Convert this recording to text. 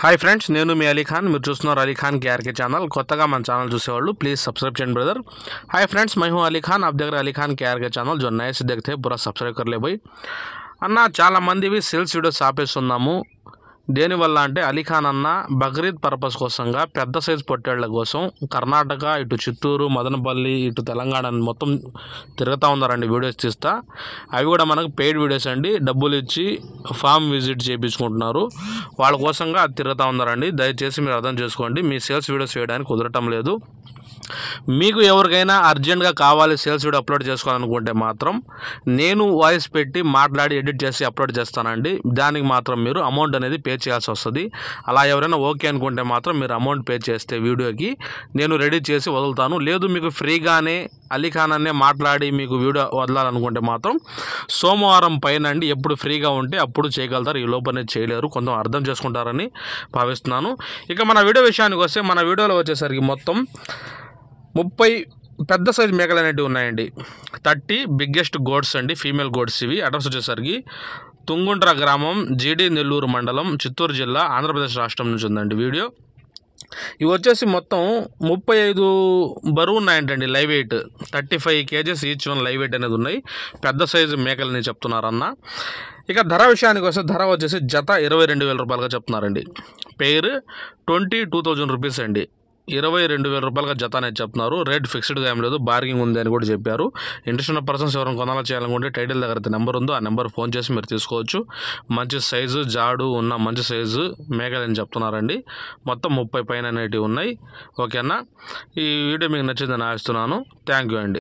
hi friends नैन अली खा चूस अली खा गारे ानल मन ान चूसे please subscribe brother hi friends मई हूँ अली खा आप दर अली खा गारे ानल जो नये दिखते बुरा सब्सक्रेब कर ले अना चाल मंदी भी सेल्स वीडियो आपेस దేనివల్ల అంటే అలీఖాన్ అన్న బక్రీద్ పర్పస్ కోసంగా పెద్ద సైజు పొట్టేళ్ల కోసం కర్ణాటక ఇటు చిత్తూరు మదనపల్లి ఇటు తెలంగాణ మొత్తం తిరుగుతూ ఉన్నారండి వీడియోస్ తీస్తా అవి కూడా మనకు పెయిడ్ వీడియోస్ అండి డబ్బులు ఇచ్చి ఫామ్ విజిట్ చేయించుకుంటున్నారు వాళ్ళ కోసంగా తిరుగుతూ ఉన్నారండి దయచేసి మీరు అర్థం చేసుకోండి మీ సేల్స్ వీడియోస్ వేయడానికి కుదరటం లేదు మీకు ఎవరికైనా అర్జెంట్గా కావాలి సేల్స్ వీడియో అప్లోడ్ చేసుకోవాలనుకుంటే మాత్రం నేను వాయిస్ పెట్టి మాట్లాడి ఎడిట్ చేసి అప్లోడ్ చేస్తానండి దానికి మాత్రం మీరు అమౌంట్ అనేది పే చేయాల్సి వస్తుంది అలా ఎవరైనా ఓకే అనుకుంటే మాత్రం మీరు అమౌంట్ పే చేస్తే వీడియోకి నేను రెడీ చేసి వదులుతాను లేదు మీకు ఫ్రీగానే అలీఖాన్ అనే మాట్లాడి మీకు వీడియో వదలాలనుకుంటే మాత్రం సోమవారం పైన అండి ఎప్పుడు ఫ్రీగా ఉంటే అప్పుడు చేయగలుగుతారు ఈ లోపలనే చేయలేరు కొంచెం అర్థం చేసుకుంటారని భావిస్తున్నాను ఇక మన వీడియో విషయానికి వస్తే మన వీడియోలో వచ్చేసరికి మొత్తం ముప్పై పెద్ద సైజు మేకలు అనేవి ఉన్నాయండి థర్టీ బిగ్గెస్ట్ గోడ్స్ అండి ఫీమేల్ గోడ్స్ ఇవి అడ్రస్ వచ్చేసరికి తుంగుండ్ర గ్రామం జీడి నెల్లూరు మండలం చిత్తూరు జిల్లా ఆంధ్రప్రదేశ్ రాష్ట్రం నుంచి ఉందండి వీడియో ఇవి వచ్చేసి మొత్తం ముప్పై ఐదు బరువు ఉన్నాయంటండి live weight thirty five kgs each one live weight అనేది ఉన్నాయి పెద్ద సైజు మేకలని చెప్తున్నారన్న ఇక ధర విషయానికి వస్తే ధర వచ్చేసి జత ఇరవై రెండు వేల రూపాయలుగా చెప్తున్నారండి పేరు ట్వంటీ టూ థౌజండ్ రూపీస్ అండి ఇరవై రెండు వేల రూపాయలుగా జత అనేది చెప్తున్నారు రేట్ ఫిక్స్డ్గా ఏం లేదు బార్గింగ్ ఉంది అని కూడా చెప్పారు ఇంట్రెస్ట్ ఉన్న పర్సన్స్ ఎవరైనా కొనాలా చేయాలనుకుంటే టైటిల్ దగ్గర అయితే నెంబర్ ఉందో ఆ నెంబర్ ఫోన్ చేసి మీరు తీసుకోవచ్చు మంచి సైజు జాడు ఉన్న మంచి సైజు అని చెప్తున్నారండి మొత్తం ముప్పై పైన అనేటివి ఉన్నాయి ఓకేనా ఈ వీడియో మీకు నచ్చిందని ఆశిస్తున్నాను థ్యాంక్ యూ అండి